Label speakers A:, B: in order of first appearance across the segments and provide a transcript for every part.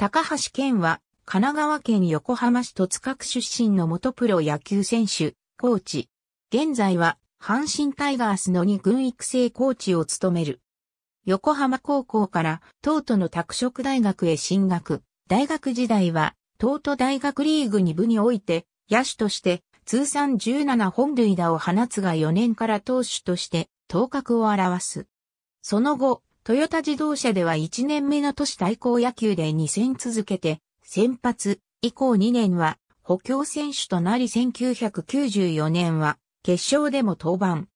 A: 高橋健は、神奈川県横浜市戸塚区出身の元プロ野球選手、コーチ。現在は、阪神タイガースの2軍育成コーチを務める。横浜高校から、東都の拓殖大学へ進学。大学時代は、東都大学リーグ2部において、野手として、通算17本塁打を放つが4年から投手として、頭角を表す。その後、トヨタ自動車では1年目の都市対抗野球で2戦続けて、先発、以降2年は補強選手となり1994年は決勝でも登板。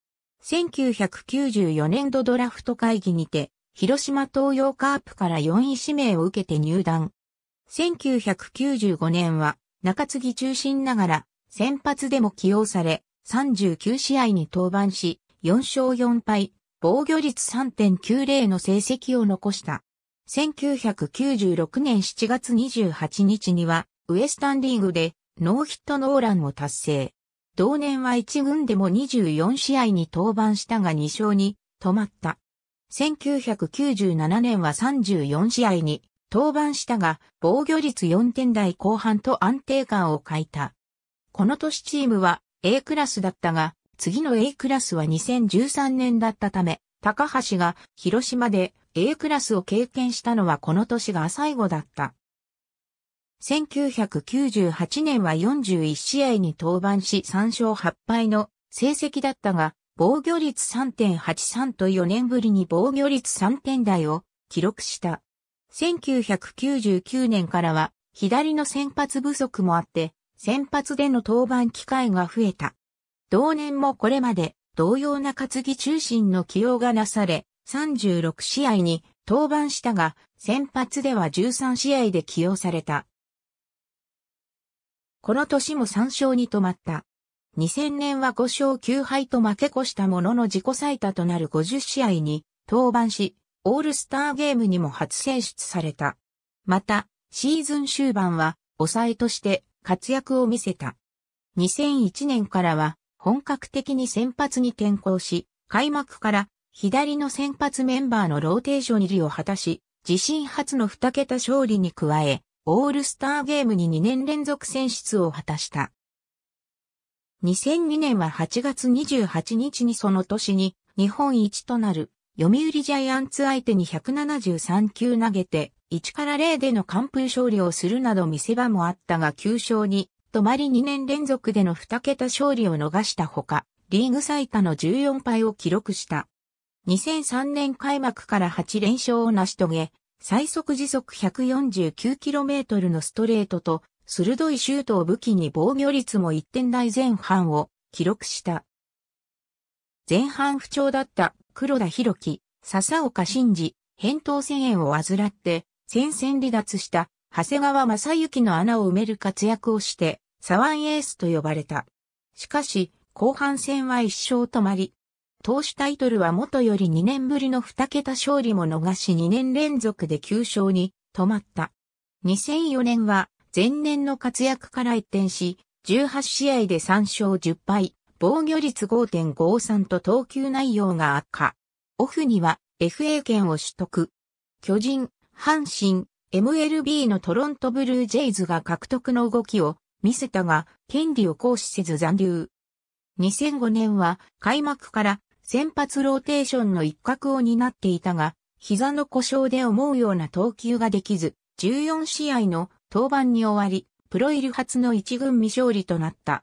A: 1994年度ドラフト会議にて、広島東洋カープから4位指名を受けて入団。1995年は中継ぎ中心ながら先発でも起用され、39試合に登板し、4勝4敗、防御率3.90の成績を残した。1996年7月28日には、ウエスタンリーグでノーヒットノーランを達成。同年は1軍でも24試合に登板したが2勝に止まった。1997年は34試合に登板したが防御率4点台後半と安定感を欠いた。この年チームは A クラスだったが次の A クラスは2013年だったため、高橋が広島で A クラスを経験したのはこの年が最後だった。1998年は41試合に登板し3勝8敗の成績だったが、防御率3.83と4年ぶりに防御率3点台を記録した。1999年からは左の先発不足もあって、先発での登板機会が増えた。同年もこれまで同様な担ぎ中心の起用がなされ、36試合に登板したが、先発では13試合で起用された。この年も3勝に止まった。2000年は5勝9敗と負け越したものの自己最多となる50試合に登板し、オールスターゲームにも初選出された。また、シーズン終盤は抑えとして活躍を見せた。2001年からは本格的に先発に転向し、開幕から左の先発メンバーのローテーション入りを果たし、自身初の2桁勝利に加え、オールスターゲームに2年連続選出を果たした。2002年は8月28日にその年に日本一となる読売ジャイアンツ相手に173球投げて1から0での完封勝利をするなど見せ場もあったが9勝に止まり2年連続での2桁勝利を逃したほか、リーグ最多の14敗を記録した。2003年開幕から8連勝を成し遂げ、最速時速 149km のストレートと、鋭いシュートを武器に防御率も1点台前半を記録した。前半不調だった黒田博樹、笹岡慎二、扁桃腺炎を患って戦線離脱した長谷川正幸の穴を埋める活躍をしてサワンエースと呼ばれた。しかし、後半戦は一勝止まり。投手タイトルは元より2年ぶりの2桁勝利も逃し2年連続で9勝に止まった。2004年は前年の活躍から一転し、18試合で3勝10敗、防御率5.53と投球内容が悪化。オフには FA 権を取得。巨人、阪神、MLB のトロントブルージェイズが獲得の動きを見せたが、権利を行使せず残留。2005年は開幕から先発ローテーションの一角を担っていたが、膝の故障で思うような投球ができず、14試合の登板に終わり、プロ入り初の一軍未勝利となった。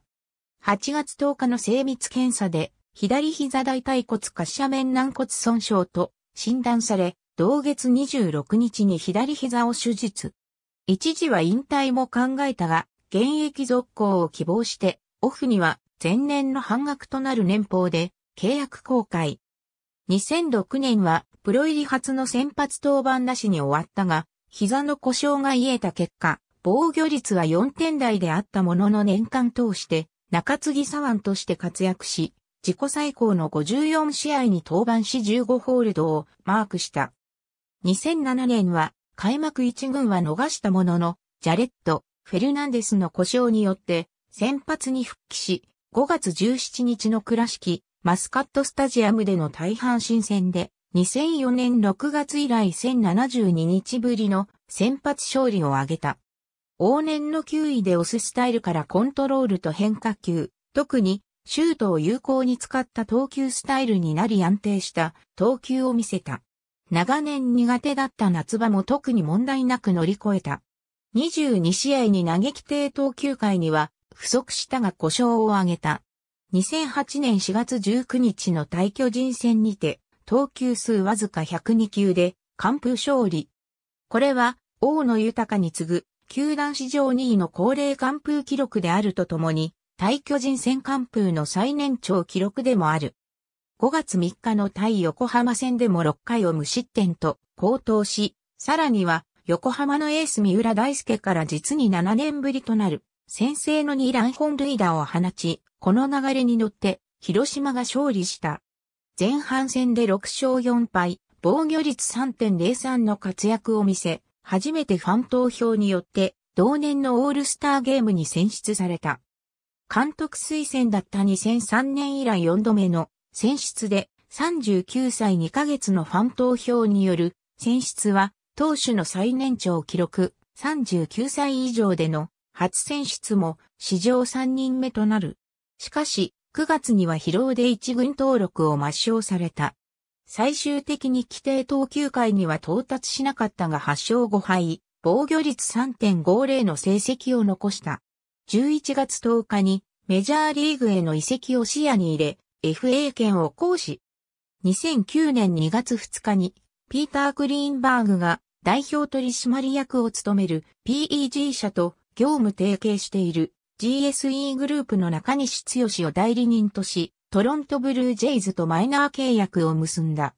A: 8月10日の精密検査で、左膝大腿骨滑斜面軟骨損傷と診断され、同月26日に左膝を手術。一時は引退も考えたが、現役続行を希望して、オフには前年の半額となる年俸で契約公開。2006年はプロ入り初の先発登板なしに終わったが、膝の故障が癒えた結果、防御率は4点台であったものの年間通して中継ぎ左腕として活躍し、自己最高の54試合に登板し15ホールドをマークした。2007年は開幕1軍は逃したものの、ジャレット、フェルナンデスの故障によって先発に復帰し、5月17日の倉敷、マスカットスタジアムでの大半新戦で、2004年6月以来1072日ぶりの先発勝利を挙げた。往年の球威で押すスタイルからコントロールと変化球、特にシュートを有効に使った投球スタイルになり安定した投球を見せた。長年苦手だった夏場も特に問題なく乗り越えた。22試合に嘆き低投球回には不足したが故障を挙げた。2008年4月19日の大巨人戦にて、投球数わずか102球で、完封勝利。これは、王の豊に次ぐ、球団史上2位の高齢完封記録であるとともに、大巨人戦完封の最年長記録でもある。5月3日の対横浜戦でも6回を無失点と、高騰し、さらには、横浜のエース三浦大輔から実に7年ぶりとなる、先制の2ラン本塁打を放ち、この流れに乗って、広島が勝利した。前半戦で6勝4敗、防御率3.03の活躍を見せ、初めてファン投票によって同年のオールスターゲームに選出された。監督推薦だった2003年以来4度目の選出で39歳2ヶ月のファン投票による選出は投手の最年長記録39歳以上での初選出も史上3人目となる。しかし、9月には疲労で一軍登録を抹消された。最終的に規定投球回には到達しなかったが8勝5敗、防御率3.50の成績を残した。11月10日にメジャーリーグへの移籍を視野に入れ、FA 権を行使。2009年2月2日に、ピーター・グリーンバーグが代表取締役を務める PEG 社と業務提携している GSE グループの中西剛を代理人とし、トロントブルージェイズとマイナー契約を結んだ。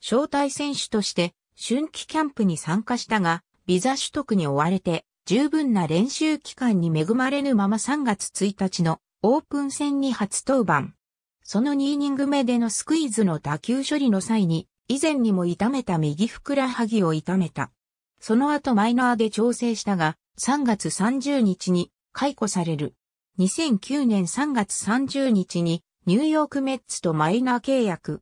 A: 招待選手として春季キャンプに参加したが、ビザ取得に追われて十分な練習期間に恵まれぬまま3月1日のオープン戦に初登板。その2イニング目でのスクイズの打球処理の際に以前にも痛めた右ふくらはぎを痛めた。その後マイナーで調整したが、3月30日に解雇される。2009年3月30日にニューヨークメッツとマイナー契約。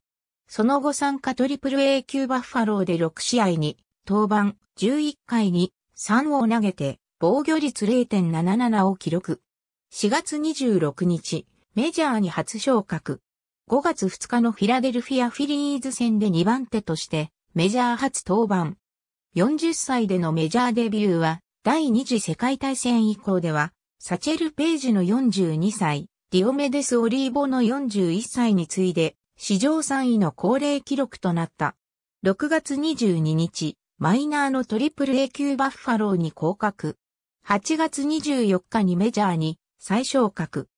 A: その後参加トリプル A 級バッファローで6試合に登板11回に3を投げて防御率0.77を記録。4月26日、メジャーに初昇格。5月2日のフィラデルフィアフィリーズ戦で2番手としてメジャー初登板。40歳でのメジャーデビューは第二次世界大戦以降ではサチェル・ページの42歳、ディオメデス・オリーボの41歳に次いで史上3位の高齢記録となった。6月22日、マイナーのトリプル A 級バッファローに降格。8月24日にメジャーに再昇格。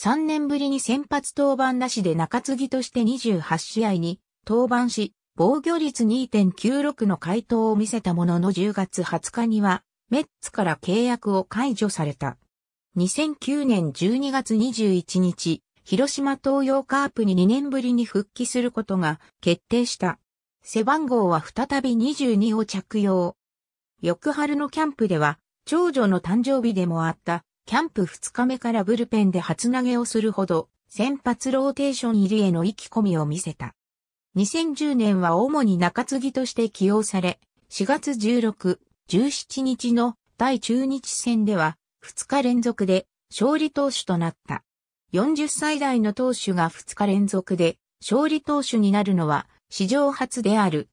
A: 3年ぶりに先発登板なしで中継ぎとして28試合に登板し、防御率2.96の回答を見せたものの10月20日には、メッツから契約を解除された。2009年12月21日、広島東洋カープに2年ぶりに復帰することが決定した。背番号は再び22を着用。翌春のキャンプでは、長女の誕生日でもあったキャンプ2日目からブルペンで初投げをするほど、先発ローテーション入りへの意気込みを見せた。2010年は主に中継ぎとして起用され、4月16、17日の対中日戦では2日連続で勝利投手となった。40歳代の投手が2日連続で勝利投手になるのは史上初である。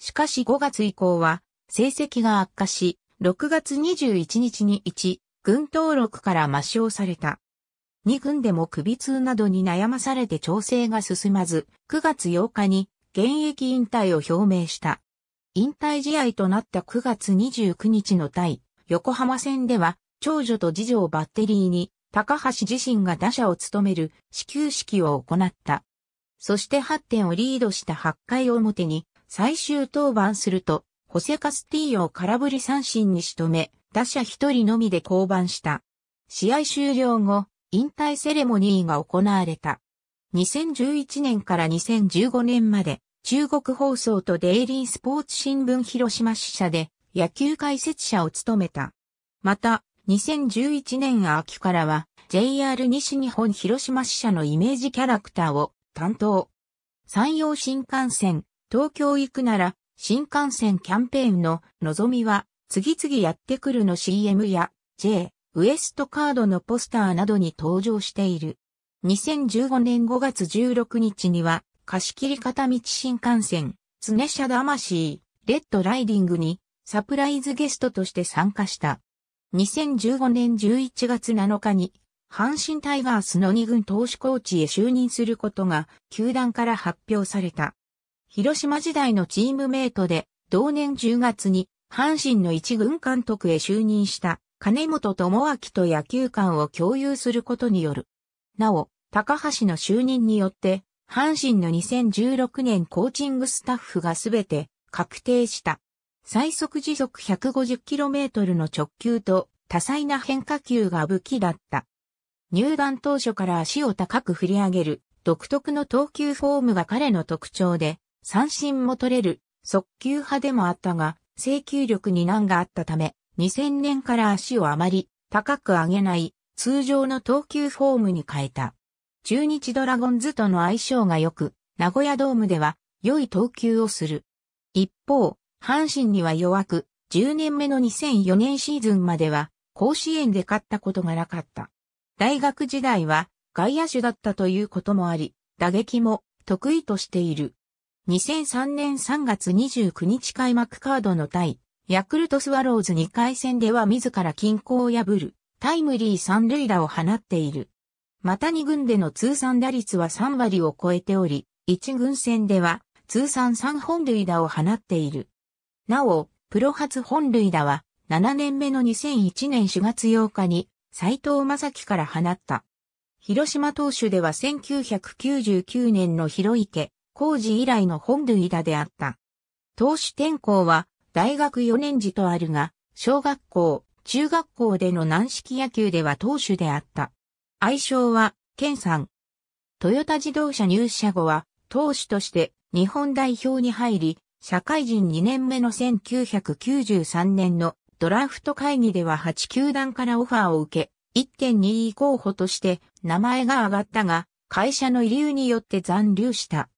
A: しかし5月以降は成績が悪化し、6月21日に1、軍登録から抹消された。2軍でも首痛などに悩まされて調整が進まず、9月8日に現役引退を表明した。引退試合となった9月29日の対横浜戦では、長女と次女をバッテリーに、高橋自身が打者を務める始球式を行った。そして8点をリードした8回表に最終登板すると、ホセカスティーヨを空振り三振に仕留め、打者一人のみで降板した。試合終了後、引退セレモニーが行われた。2011年から2015年まで、中国放送とデイリースポーツ新聞広島支社で野球解説者を務めた。また、2011年秋からは JR 西日本広島支社のイメージキャラクターを担当。山陽新幹線、東京行くなら新幹線キャンペーンの望みは次々やってくるの CM や J、ウエストカードのポスターなどに登場している。2015年5月16日には、貸切片道新幹線、ネシャ魂、レッドライディングに、サプライズゲストとして参加した。2015年11月7日に、阪神タイガースの2軍投手コーチへ就任することが、球団から発表された。広島時代のチームメイトで、同年10月に、阪神の一軍監督へ就任した金本智明と野球観を共有することによる。なお、高橋の就任によって、阪神の2016年コーチングスタッフがすべて確定した。最速時速 150km の直球と多彩な変化球が武器だった。入団当初から足を高く振り上げる独特の投球フォームが彼の特徴で、三振も取れる速球派でもあったが、請求力に難があったため、2000年から足をあまり高く上げない通常の投球フォームに変えた。中日ドラゴンズとの相性が良く、名古屋ドームでは良い投球をする。一方、阪神には弱く、10年目の2004年シーズンまでは甲子園で勝ったことがなかった。大学時代は外野手だったということもあり、打撃も得意としている。2003年3月29日開幕カードの対、ヤクルトスワローズ2回戦では自ら均衡を破る、タイムリー三塁打を放っている。また2軍での通算打率は3割を超えており、1軍戦では通算3本塁打を放っている。なお、プロ初本塁打は7年目の2001年4月8日に斎藤正樹から放った。広島投手では1999年の広池、工事以来の本塁打であった。投手転校は大学4年時とあるが、小学校、中学校での軟式野球では投手であった。愛称は、ケンさん。トヨタ自動車入社後は、投手として日本代表に入り、社会人2年目の1993年のドラフト会議では8球団からオファーを受け、1.2位候補として名前が挙がったが、会社の遺留によって残留した。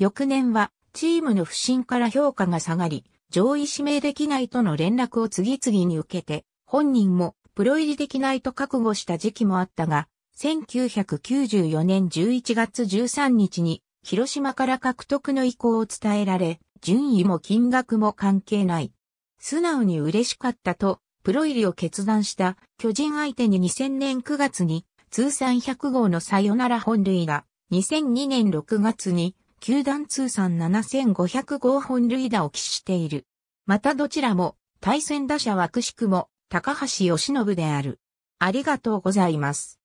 A: 翌年は、チームの不振から評価が下がり、上位指名できないとの連絡を次々に受けて、本人もプロ入りできないと覚悟した時期もあったが、1994年11月13日に広島から獲得の意向を伝えられ、順位も金額も関係ない。素直に嬉しかったと、プロ入りを決断した巨人相手に2000年9月に通算100号のサヨナラ本塁打、2002年6月に球団通算7505本塁打を喫している。またどちらも、対戦打者はくしくも、高橋由信である。ありがとうございます。